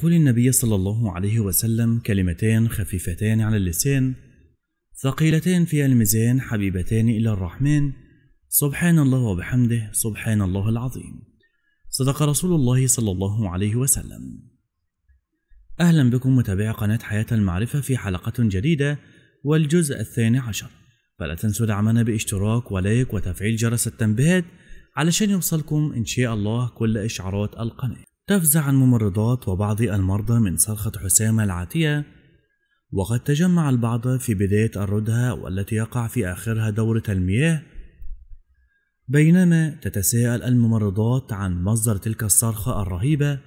قل النبي صلى الله عليه وسلم كلمتان خفيفتان على اللسان ثقيلتان في الميزان حبيبتان إلى الرحمن سبحان الله وبحمده سبحان الله العظيم صدق رسول الله صلى الله عليه وسلم أهلا بكم متابعي قناة حياة المعرفة في حلقة جديدة والجزء الثاني عشر فلا تنسوا دعمنا باشتراك ولايك وتفعيل جرس التنبيهات علشان يوصلكم إن شاء الله كل إشعارات القناة تفزع الممرضات وبعض المرضى من صرخة حسام العاتية وقد تجمع البعض في بداية الردهة والتي يقع في آخرها دورة المياه بينما تتساءل الممرضات عن مصدر تلك الصرخة الرهيبة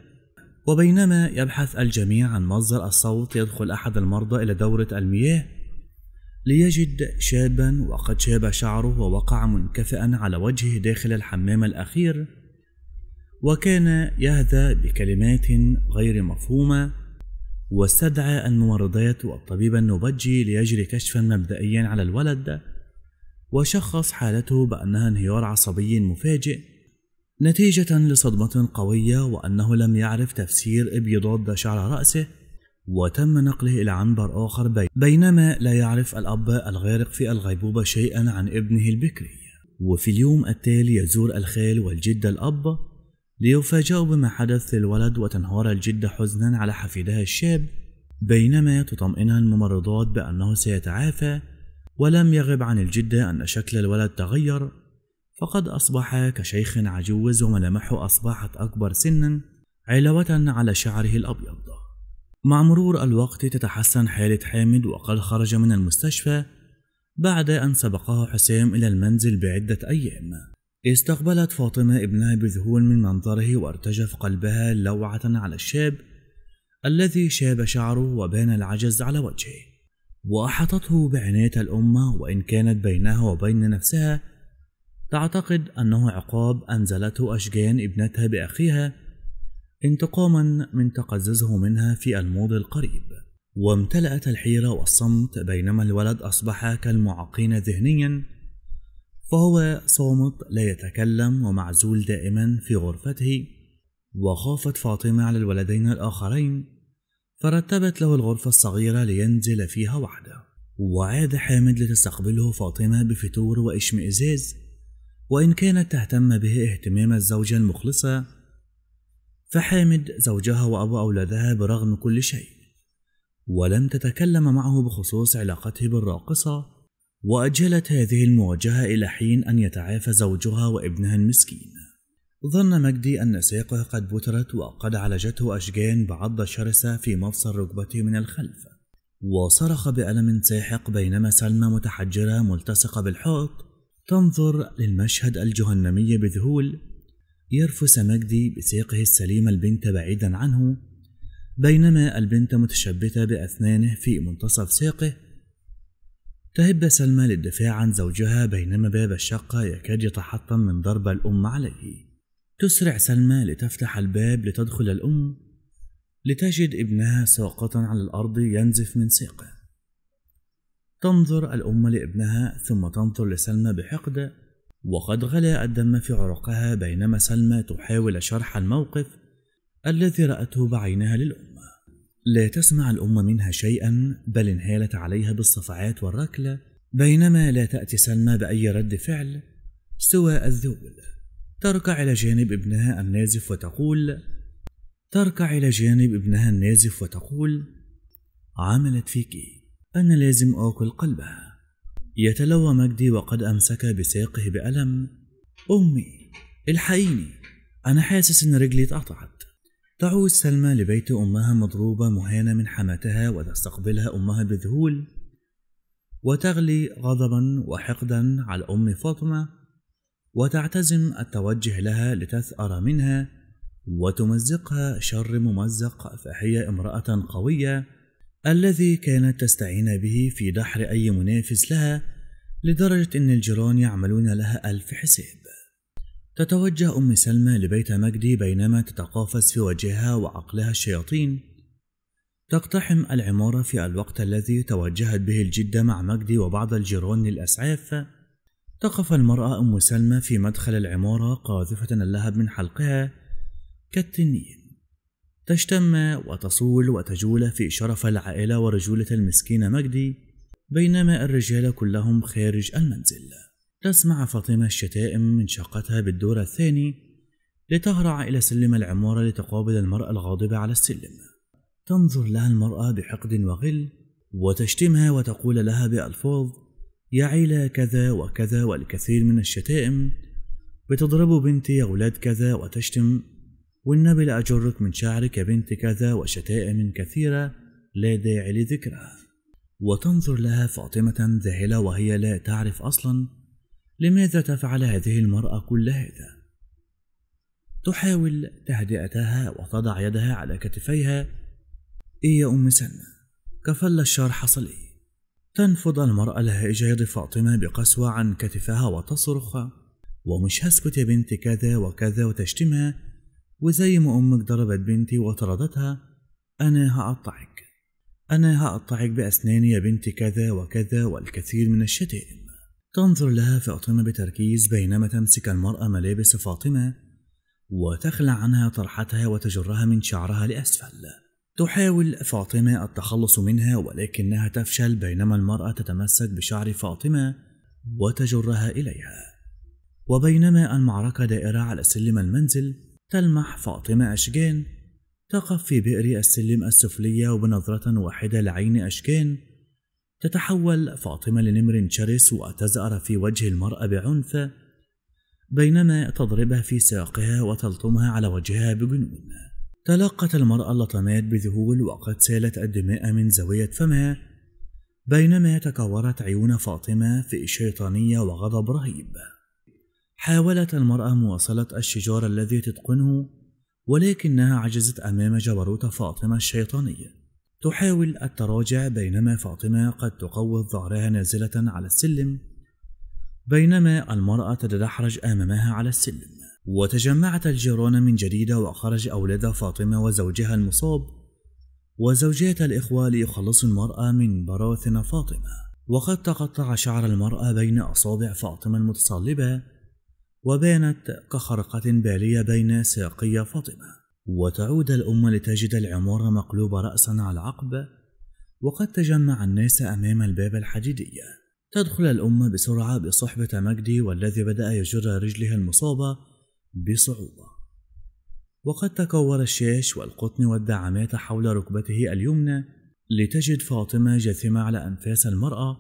وبينما يبحث الجميع عن مصدر الصوت يدخل أحد المرضى إلى دورة المياه ليجد شابا وقد شاب شعره ووقع منكفئا على وجهه داخل الحمام الأخير وكان يهذا بكلمات غير مفهومة واستدعى الممرضات والطبيب النوبجي ليجري كشفا مبدئيا على الولد وشخص حالته بأنها انهيار عصبي مفاجئ نتيجة لصدمة قوية وأنه لم يعرف تفسير ابيضاد شعر رأسه وتم نقله إلى عنبر آخر بي بينما لا يعرف الأب الغارق في الغيبوبة شيئا عن ابنه البكري وفي اليوم التالي يزور الخال والجد الأب ليفاجأوا بما حدث للولد وتنهار الجدة حزنا على حفيدها الشاب بينما تطمئنها الممرضات بأنه سيتعافى ولم يغب عن الجدة أن شكل الولد تغير فقد أصبح كشيخ عجوز وملامحه أصبحت أكبر سنا علاوة على شعره الأبيض مع مرور الوقت تتحسن حالة حامد وقد خرج من المستشفى بعد أن سبقه حسام إلى المنزل بعدة أيام استقبلت فاطمة ابنها بذهول من منظره وارتجف قلبها لوعة على الشاب الذي شاب شعره وبان العجز على وجهه وأحاطته بعناية الأمة وإن كانت بينها وبين نفسها تعتقد أنه عقاب أنزلته أشجان ابنتها بأخيها انتقاما من تقززه منها في الماضي القريب وامتلأت الحيرة والصمت بينما الولد أصبح كالمعاقين ذهنيا فهو صامت لا يتكلم ومعزول دائما في غرفته وخافت فاطمة على الولدين الآخرين فرتبت له الغرفة الصغيرة لينزل فيها وحده وعاد حامد لتستقبله فاطمة بفتور واشمئزاز وإن كانت تهتم به اهتمام الزوجة المخلصة فحامد زوجها وأبو أولادها برغم كل شيء ولم تتكلم معه بخصوص علاقته بالراقصة وأجلت هذه المواجهة إلى حين أن يتعافى زوجها وابنها المسكين ظن مجدي أن ساقه قد بترت وقد عالجته أشجان بعض شرسة في مفصل ركبته من الخلف وصرخ بألم ساحق بينما سلمى متحجرة ملتصقة بالحائط تنظر للمشهد الجهنمي بذهول يرفس مجدي بساقه السليمة البنت بعيدا عنه بينما البنت متشبتة بأسنانه في منتصف ساقه تهب سلمى للدفاع عن زوجها بينما باب الشقة يكاد يتحطم من ضرب الأم عليه تسرع سلمى لتفتح الباب لتدخل الأم لتجد ابنها ساقطا على الأرض ينزف من ساقه تنظر الأم لابنها ثم تنظر لسلمى بحقد وقد غلى الدم في عروقها بينما سلمى تحاول شرح الموقف الذي رأته بعينها للأم لا تسمع الأم منها شيئا بل انهالت عليها بالصفعات والركلة بينما لا تأتي سلمى بأي رد فعل سوى الذول تركع إلى جانب ابنها النازف وتقول تركع إلى جانب ابنها النازف وتقول عملت فيك أنا لازم آكل قلبها يتلوى مجدي وقد أمسك بساقه بألم أمي الحقيني أنا حاسس إن رجلي اتقطعت تعود سلمى لبيت أمها مضروبة مهانة من حماتها وتستقبلها أمها بذهول وتغلي غضبا وحقدا على أم فاطمة وتعتزم التوجه لها لتثأر منها وتمزقها شر ممزق فهي امرأة قوية الذي كانت تستعين به في دحر أي منافس لها لدرجة أن الجيران يعملون لها ألف حساب تتوجه أم سلمى لبيت مجدي بينما تتقافز في وجهها وعقلها الشياطين تقتحم العمارة في الوقت الذي توجهت به الجدة مع مجدي وبعض الجيران للأسعاف تقف المرأة أم سلمى في مدخل العمارة قاذفة اللهب من حلقها كالتنين تشتم وتصول وتجول في شرف العائلة ورجولة المسكين مجدي بينما الرجال كلهم خارج المنزل تسمع فاطمة الشتائم من شقتها بالدور الثاني لتهرع إلى سلم العمارة لتقابل المرأة الغاضبة على السلم تنظر لها المرأة بحقد وغل وتشتمها وتقول لها بألفاظ يا عيلة كذا وكذا والكثير من الشتائم بتضرب بنتي يا ولاد كذا وتشتم والنبي لأجرك من شعرك يا بنت كذا وشتائم كثيرة لا داعي لذكرها وتنظر لها فاطمة ذاهلة وهي لا تعرف أصلا لماذا تفعل هذه المرأة كل هذا؟ تحاول تهدئتها وتضع يدها على كتفيها إيه يا أم سلمى كفل الشر حصل إيه؟ تنفض المرأة لهائج يد فاطمة بقسوة عن كتفها وتصرخ ومش هسكت يا بنت كذا وكذا وتشتمها وزي ما أمك ضربت بنتي وطردتها أنا هقطعك أنا هقطعك بأسناني يا بنت كذا وكذا والكثير من الشتائم تنظر لها فاطمة بتركيز بينما تمسك المرأة ملابس فاطمة وتخلع عنها طرحتها وتجرها من شعرها لأسفل تحاول فاطمة التخلص منها ولكنها تفشل بينما المرأة تتمسك بشعر فاطمة وتجرها إليها وبينما المعركة دائرة على سلم المنزل تلمح فاطمة أشجان تقف في بئر السلم السفلية وبنظرة واحدة لعين أشجان تتحول فاطمة لنمر شرس وتزأر في وجه المرأة بعنف بينما تضربها في ساقها وتلطمها على وجهها بجنون تلقت المرأة اللطمات بذهول وقد سالت الدماء من زاوية فمها بينما تكورت عيون فاطمة في شيطانية وغضب رهيب حاولت المرأة مواصلة الشجار الذي تتقنه ولكنها عجزت أمام جبروت فاطمة الشيطانية تحاول التراجع بينما فاطمة قد تقوض ظهرها نازلة على السلم بينما المرأة تتدحرج أمامها على السلم وتجمعت الجيران من جديد وخرج أولاد فاطمة وزوجها المصاب وزوجات الإخوة ليخلصوا المرأة من براثن فاطمة وقد تقطع شعر المرأة بين أصابع فاطمة المتصلبة وبانت كخرقة بالية بين ساقي فاطمة وتعود الأم لتجد العمارة مقلوبة رأسا على عقب وقد تجمع الناس أمام الباب الحديدية تدخل الأم بسرعة بصحبة مجدي والذي بدأ يجر رجله المصابة بصعوبة وقد تكور الشاش والقطن والدعامات حول ركبته اليمنى لتجد فاطمة جاثمة على أنفاس المرأة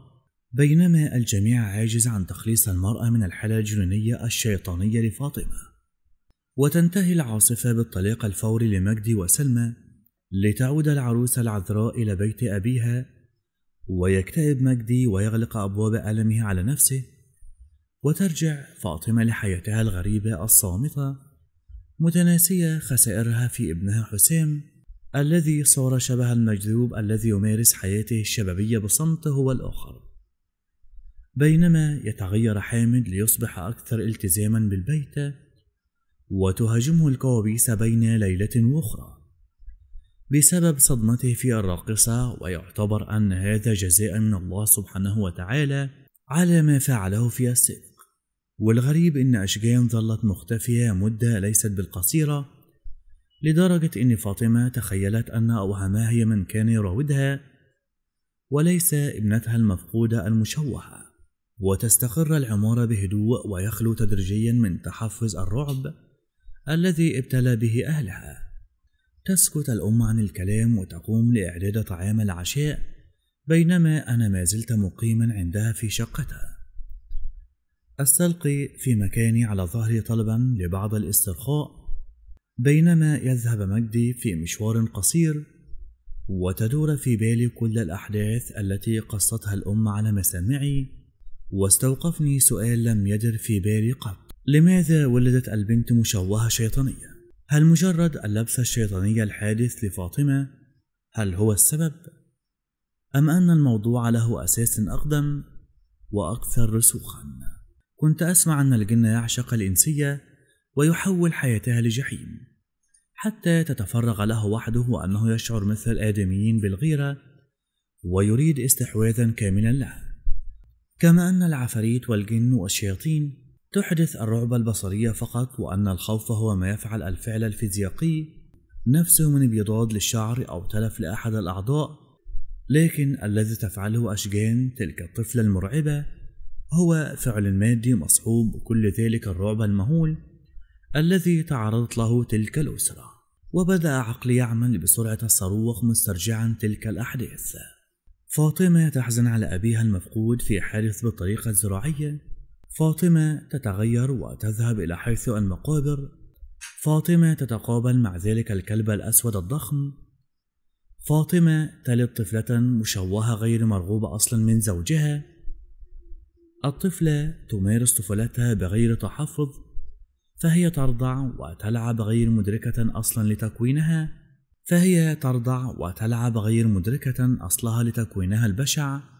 بينما الجميع عاجز عن تخليص المرأة من الحالة الجنونية الشيطانية لفاطمة وتنتهي العاصفة بالطلاق الفوري لمجدي وسلمى لتعود العروسة العذراء إلى بيت أبيها ويكتئب مجدي ويغلق أبواب ألمه على نفسه وترجع فاطمة لحياتها الغريبة الصامتة متناسية خسائرها في ابنها حسام الذي صار شبه المجذوب الذي يمارس حياته الشبابية بصمت هو الآخر بينما يتغير حامد ليصبح أكثر التزاما بالبيت وتهاجمه الكوابيس بين ليلة وأخرى بسبب صدمته في الراقصة ويعتبر أن هذا جزاء من الله سبحانه وتعالى على ما فعله في السبق والغريب أن أشجان ظلت مختفية مدة ليست بالقصيرة لدرجة أن فاطمة تخيلت أن أوهما هي من كان يراودها وليس ابنتها المفقودة المشوهة وتستقر العمارة بهدوء ويخلو تدريجيا من تحفز الرعب الذي ابتلى به أهلها تسكت الأم عن الكلام وتقوم لإعداد طعام العشاء بينما أنا ما زلت مقيما عندها في شقتها أستلقي في مكاني على ظهري طلبا لبعض الاسترخاء بينما يذهب مجدي في مشوار قصير وتدور في بالي كل الأحداث التي قصتها الأم على مسامعي واستوقفني سؤال لم يدر في بالي قط لماذا ولدت البنت مشوهة شيطانية؟ هل مجرد اللبسة الشيطانية الحادث لفاطمة هل هو السبب؟ أم أن الموضوع له أساس أقدم وأكثر رسوخا؟ كنت أسمع أن الجن يعشق الإنسية ويحول حياتها لجحيم حتى تتفرغ له وحده وأنه يشعر مثل الآدميين بالغيرة ويريد استحواذا كاملا له كما أن العفاريت والجن والشياطين تحدث الرعب البصرية فقط وأن الخوف هو ما يفعل الفعل الفيزيائي نفسه من ابيضاد للشعر أو تلف لأحد الأعضاء لكن الذي تفعله أشجان تلك الطفلة المرعبة هو فعل مادي مصحوب بكل ذلك الرعب المهول الذي تعرضت له تلك الأسرة وبدأ عقلي يعمل بسرعة الصاروخ مسترجعا تلك الأحداث فاطمة تحزن على أبيها المفقود في حادث بالطريقة الزراعية فاطمة تتغير وتذهب إلى حيث المقابر فاطمة تتقابل مع ذلك الكلب الأسود الضخم فاطمة تلد طفلة مشوهة غير مرغوبة أصلا من زوجها الطفلة تمارس طفولتها بغير تحفظ فهي ترضع وتلعب غير مدركة أصلا لتكوينها فهي ترضع وتلعب غير مدركة أصلها لتكوينها البشع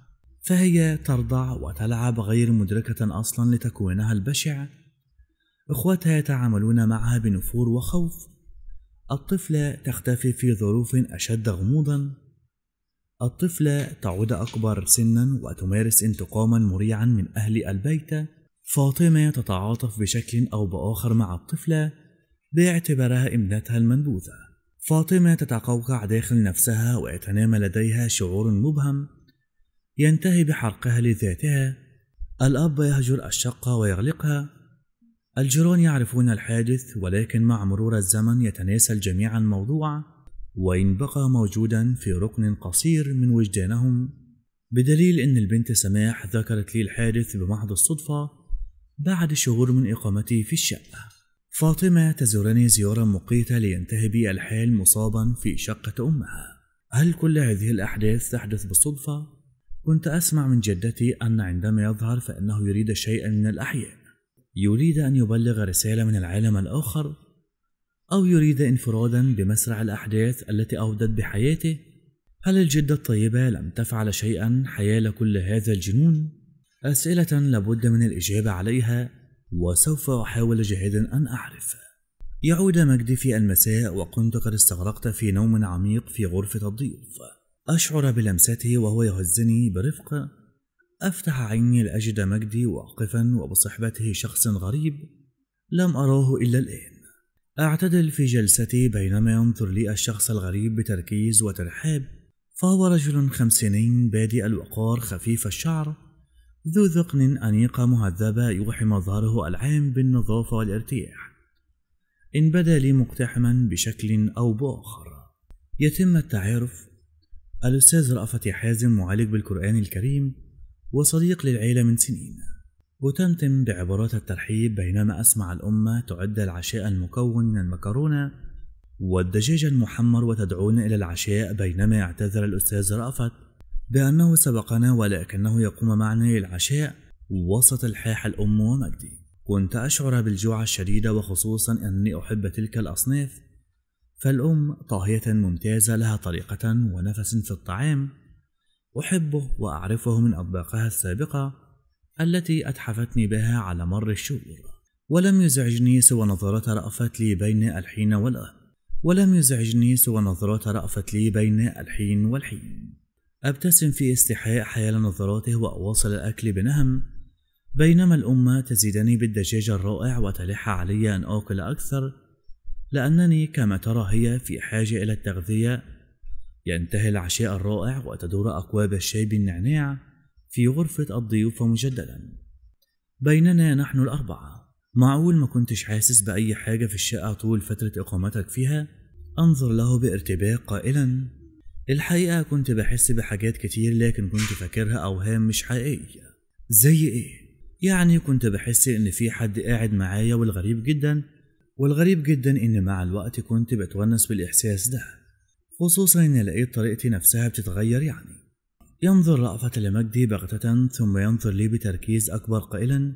فهي ترضع وتلعب غير مدركة أصلا لتكوينها البشع إخوتها يتعاملون معها بنفور وخوف الطفلة تختفي في ظروف أشد غموضا الطفلة تعود أكبر سنا وتمارس انتقاما مريعا من أهل البيت فاطمة تتعاطف بشكل أو بآخر مع الطفلة باعتبارها ابنتها المنبوذة فاطمة تتقوقع داخل نفسها ويتنامى لديها شعور مبهم ينتهي بحرقها لذاتها الأب يهجر الشقة ويغلقها الجيران يعرفون الحادث ولكن مع مرور الزمن يتناسى الجميع الموضوع وإن بقى موجودا في ركن قصير من وجدانهم بدليل أن البنت سماح ذكرت لي الحادث بمحض الصدفة بعد شهور من إقامتي في الشقة فاطمة تزورني زيارة مقيتة لينتهي بي الحال مصابا في شقة أمها هل كل هذه الأحداث تحدث بالصدفة كنت أسمع من جدتي أن عندما يظهر فإنه يريد شيئا من الأحياء يريد أن يبلغ رسالة من العالم الآخر أو يريد انفرادا بمسرع الأحداث التي أودت بحياته هل الجدة الطيبة لم تفعل شيئا حيال كل هذا الجنون؟ أسئلة لابد من الإجابة عليها وسوف أحاول جاهدا أن أعرف يعود مجدي في المساء وكنت قد استغرقت في نوم عميق في غرفة الضيوف أشعر بلمسته وهو يهزني برفق أفتح عيني لأجد مجدي واقفا وبصحبته شخص غريب لم أراه إلا الآن أعتدل في جلستي بينما ينظر لي الشخص الغريب بتركيز وترحاب فهو رجل خمسيني بادئ الوقار خفيف الشعر ذو ذقن أنيقة مهذبة يوحي مظهره العام بالنظافة والارتياح إن بدا لي مقتحما بشكل أو بآخر يتم التعارف الأستاذ رأفت حازم معالج بالقرآن الكريم وصديق للعيلة من سنين وتمتم بعبارات الترحيب بينما أسمع الأمة تعد العشاء المكون من المكرونة والدجاج المحمر وتدعون إلى العشاء بينما يعتذر الأستاذ رأفت بأنه سبقنا ولكنه يقوم معنا للعشاء وسط الحاح الأم ومجدي كنت أشعر بالجوع الشديد وخصوصا أني أحب تلك الأصناف فالأم طاهية ممتازة لها طريقة ونفس في الطعام أحبه وأعرفه من أطباقها السابقة التي أتحفتني بها على مر الشهور ولم يزعجني سوى نظرة رأفت لي بين الحين والآن ولم يزعجني سوى نظرة رأفت لي بين الحين والحين أبتسم في استحياء حيال نظراته وأواصل الأكل بنهم بينما الأم تزيدني بالدجاج الرائع وتلح علي أن آكل أكثر لأنني كما ترى هي في حاجة إلى التغذية ينتهي العشاء الرائع وتدور أكواب الشاي بالنعناع في غرفة الضيوف مجددا بيننا نحن الأربعة معقول ما كنتش حاسس بأي حاجة في الشقة طول فترة إقامتك فيها أنظر له بارتباك قائلا الحقيقة كنت بحس بحاجات كتير لكن كنت فاكرها أوهام مش حقيقية زي إيه؟ يعني كنت بحس إن في حد قاعد معايا والغريب جدا والغريب جدا إن مع الوقت كنت بتونس بالإحساس ده خصوصا إن لقيت طريقتي نفسها بتتغير يعني ينظر رأفت لمجدي بغتة ثم ينظر لي بتركيز أكبر قائلا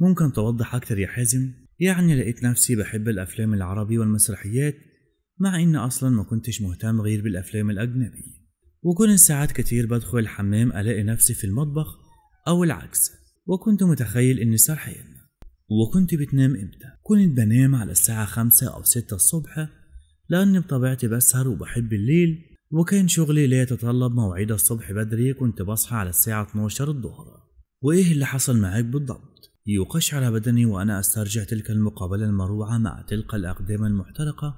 ممكن توضح أكتر يا حازم يعني لقيت نفسي بحب الأفلام العربي والمسرحيات مع إن أصلا ما كنتش مهتم غير بالأفلام الأجنبي وكنت ساعات كتير بدخل الحمام ألاقي نفسي في المطبخ أو العكس وكنت متخيل إني سرحان وكنت بتنام امتى كنت بنام على الساعة خمسة أو ستة الصبح لأني بطبيعتي بسهر وبحب الليل وكان شغلي لا يتطلب مواعيد الصبح بدري كنت بصحى على الساعة 12 الظهر وإيه اللي حصل معاك بالضبط؟ يقش على بدني وأنا أسترجع تلك المقابلة المروعة مع تلك الأقدام المحترقة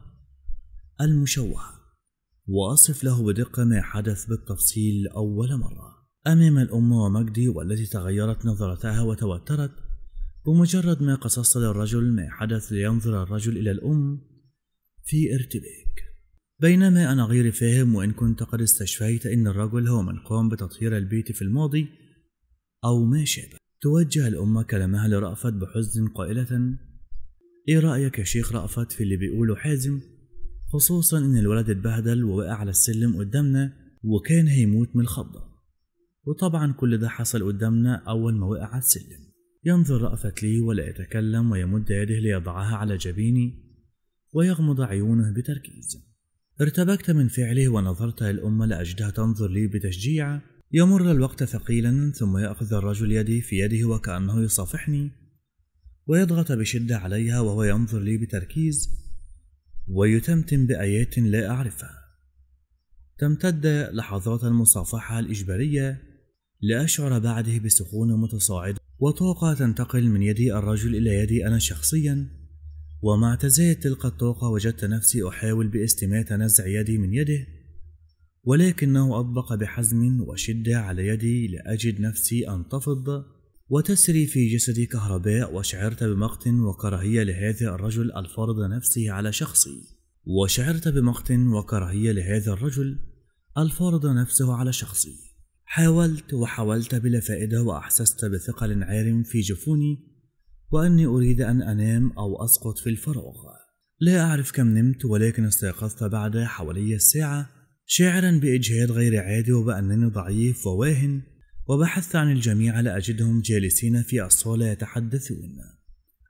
المشوهة وأصف له بدقة ما حدث بالتفصيل أول مرة أمام الأم ومجدي والتي تغيرت نظرتها وتوترت بمجرد ما قصصت للرجل ما حدث لينظر الرجل إلى الأم في ارتباك بينما أنا غير فاهم وإن كنت قد استشفيت أن الرجل هو من قام بتطهير البيت في الماضي أو ما شابه توجه الأم كلامها لرأفت بحزن قائلة إيه رأيك يا شيخ رأفت في اللي بيقوله حازم خصوصا إن الولد اتبهدل ووقع على السلم قدامنا وكان هيموت من الخضة وطبعا كل ده حصل قدامنا أول ما وقع على السلم ينظر رأفت لي ولا يتكلم ويمد يده ليضعها على جبيني ويغمض عيونه بتركيز ارتبكت من فعله ونظرت للأم لأجدها تنظر لي بتشجيع يمر الوقت ثقيلا ثم يأخذ الرجل يدي في يده وكأنه يصافحني ويضغط بشدة عليها وهو ينظر لي بتركيز ويتمتم بآيات لا أعرفها تمتد لحظات المصافحة الإجبارية لأشعر بعده بسخونة متصاعدة وطوقة تنتقل من يدي الرجل إلى يدي أنا شخصيا ومع تزايد تلك الطوقة وجدت نفسي أحاول باستماتة نزع يدي من يده ولكنه أطبق بحزم وشدة على يدي لأجد نفسي أنتفض وتسري في جسدي كهرباء وشعرت بمقت وكراهية لهذا الرجل الفرض نفسه على شخصي وشعرت بمقت وكراهية لهذا الرجل الفرض نفسه على شخصي حاولت وحاولت بلا فائدة وأحسست بثقل عار في جفوني وأني أريد أن أنام أو أسقط في الفراغ لا أعرف كم نمت ولكن استيقظت بعد حوالي الساعة شاعرا بإجهاد غير عادي وبأنني ضعيف وواهن وبحثت عن الجميع لأجدهم جالسين في الصالة يتحدثون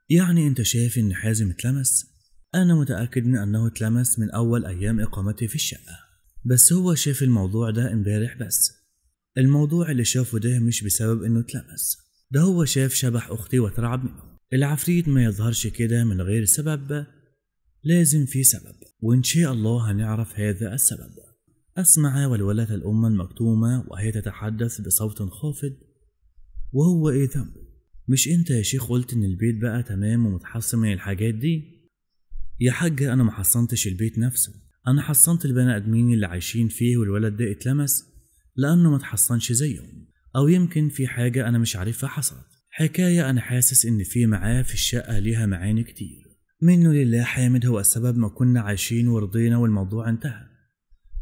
يعني أنت شايف إن حازم اتلمس؟ أنا متأكد من أنه اتلمس من أول أيام إقامتي في الشقة بس هو شاف الموضوع ده امبارح بس الموضوع اللي شافه ده مش بسبب انه اتلمس ده هو شاف شبح اختي وترعب منه العفريت ما يظهرش كده من غير سبب لازم في سبب وان شاء الله هنعرف هذا السبب اسمع ولولة الام المكتومة وهي تتحدث بصوت خافض وهو ايه ذنبه مش انت يا شيخ قلت ان البيت بقى تمام ومتحصن من الحاجات دي يا حاجة انا ما حصنتش البيت نفسه انا حصنت البني ادمين اللي عايشين فيه والولد ده اتلمس لأنه ما تحصنش زيهم أو يمكن في حاجة أنا مش عارفها حصلت حكاية أنا حاسس إن في معاه في الشقة ليها معاني كتير منه لله حامد هو السبب ما كنا عايشين ورضينا والموضوع انتهى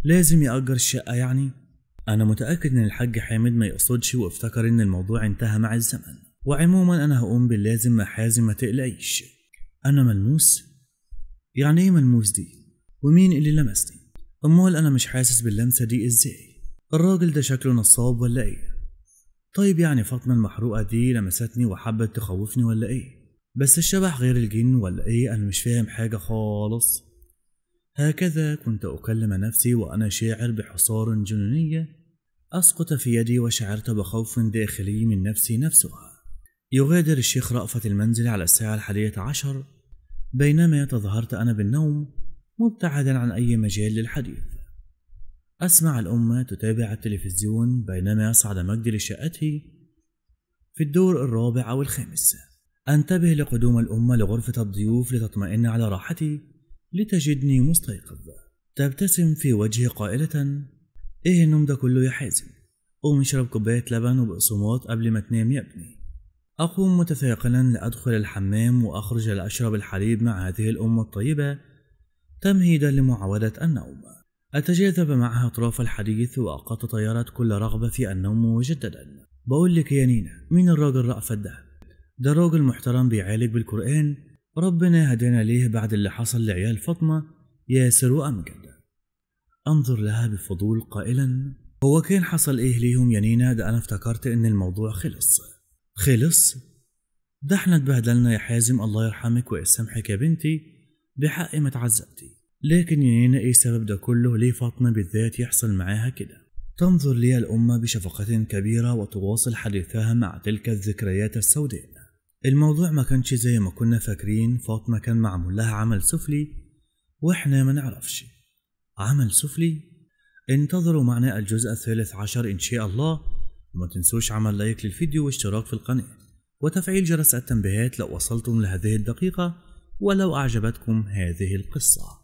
لازم يأجر الشقة يعني أنا متأكد إن الحاج حامد ما يقصدش وافتكر إن الموضوع انتهى مع الزمن وعموما أنا هقوم باللازم ما حازم ما تقلقيش أنا ملموس يعني إيه ملموس دي ومين اللي لمسني أمال أنا مش حاسس باللمسة دي إزاي الراجل ده شكله نصاب ولا ايه طيب يعني فاطمة المحروقة دي لمستني وحبت تخوفني ولا ايه بس الشبح غير الجن ولا ايه انا مش فاهم حاجة خالص هكذا كنت أكلم نفسي وأنا شاعر بحصار جنونية أسقط في يدي وشعرت بخوف داخلي من نفسي نفسها يغادر الشيخ رأفة المنزل على الساعة الحادية عشر بينما تظاهرت أنا بالنوم مبتعدا عن أي مجال للحديث أسمع الأم تتابع التلفزيون بينما يصعد مجد لشقته في الدور الرابع أو الخامس أنتبه لقدوم الأم لغرفة الضيوف لتطمئن على راحتي لتجدني مستيقظ تبتسم في وجهي قائلة إيه النوم ده كله يا حازم قوم اشرب كوباية لبن وبقصومات قبل ما تنام يا ابني أقوم متثاقلا لأدخل الحمام وأخرج لأشرب الحليب مع هذه الأم الطيبة تمهيدا لمعاودة النوم أتجاذب معها أطراف الحديث وقد تطيرت كل رغبة في النوم مجددا بقول لك يا نينا مين الراجل رأفت ده ده راجل محترم بيعالج بالقرآن ربنا هدانا ليه بعد اللي حصل لعيال فاطمة ياسر وأمجد أنظر لها بفضول قائلا هو كان حصل إيه ليهم يا نينا ده أنا افتكرت إن الموضوع خلص خلص ده احنا اتبهدلنا يا حازم الله يرحمك ويسامحك يا بنتي بحق ما تعذبتي لكن يعنينا ايه سبب ده كله ليه فاطمة بالذات يحصل معاها كده تنظر لي الأمة بشفقة كبيرة وتواصل حديثها مع تلك الذكريات السوداء الموضوع ما كانش زي ما كنا فاكرين فاطمة كان معمول لها عمل سفلي واحنا ما نعرفش عمل سفلي انتظروا معنا الجزء الثالث عشر ان شاء الله وما تنسوش عمل لايك للفيديو واشتراك في القناة وتفعيل جرس التنبيهات لو وصلتم لهذه الدقيقة ولو أعجبتكم هذه القصة